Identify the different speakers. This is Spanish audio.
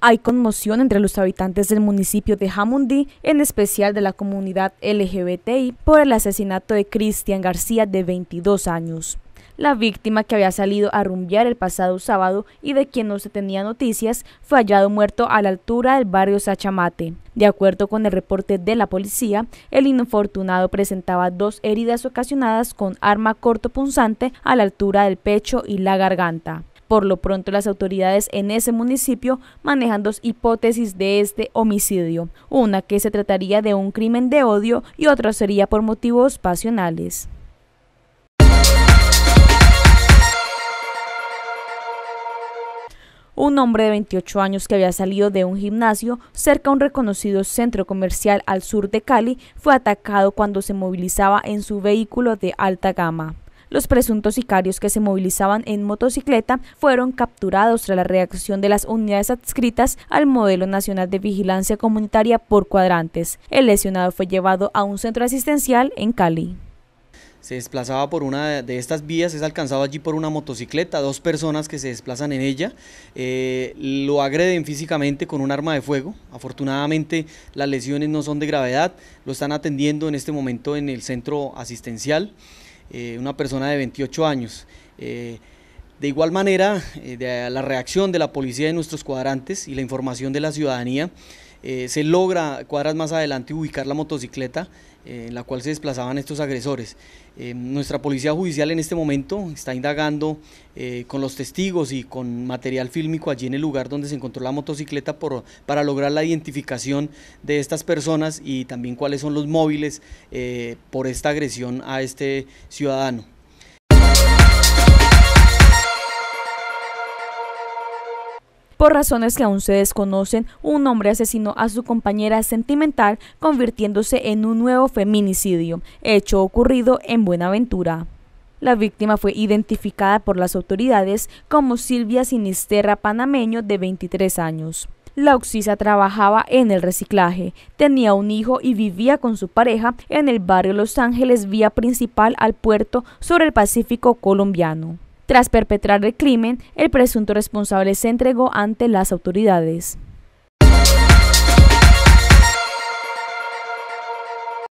Speaker 1: Hay conmoción entre los habitantes del municipio de Jamundí, en especial de la comunidad LGBTI, por el asesinato de Cristian García de 22 años. La víctima que había salido a rumbear el pasado sábado y de quien no se tenía noticias fue hallado muerto a la altura del barrio Sachamate. De acuerdo con el reporte de la policía, el infortunado presentaba dos heridas ocasionadas con arma cortopunzante a la altura del pecho y la garganta. Por lo pronto, las autoridades en ese municipio manejan dos hipótesis de este homicidio, una que se trataría de un crimen de odio y otra sería por motivos pasionales. Un hombre de 28 años que había salido de un gimnasio cerca a un reconocido centro comercial al sur de Cali fue atacado cuando se movilizaba en su vehículo de alta gama. Los presuntos sicarios que se movilizaban en motocicleta fueron capturados tras la reacción de las unidades adscritas al modelo nacional de vigilancia comunitaria por cuadrantes. El lesionado fue llevado a un centro asistencial en Cali
Speaker 2: se desplazaba por una de estas vías, es alcanzado allí por una motocicleta, dos personas que se desplazan en ella, eh, lo agreden físicamente con un arma de fuego, afortunadamente las lesiones no son de gravedad, lo están atendiendo en este momento en el centro asistencial. Eh, una persona de 28 años. Eh, de igual manera, eh, la reacción de la policía de nuestros cuadrantes y la información de la ciudadanía, eh, se logra cuadras más adelante ubicar la motocicleta eh, en la cual se desplazaban estos agresores. Eh, nuestra policía judicial en este momento está indagando con los testigos y con material fílmico allí en el lugar donde se encontró la motocicleta para lograr la identificación de estas personas y también cuáles son los móviles por esta agresión a este ciudadano.
Speaker 1: Por razones que aún se desconocen, un hombre asesinó a su compañera sentimental, convirtiéndose en un nuevo feminicidio, hecho ocurrido en Buenaventura. La víctima fue identificada por las autoridades como Silvia Sinisterra Panameño, de 23 años. La Oxisa trabajaba en el reciclaje, tenía un hijo y vivía con su pareja en el barrio Los Ángeles, vía principal al puerto sobre el Pacífico colombiano. Tras perpetrar el crimen, el presunto responsable se entregó ante las autoridades.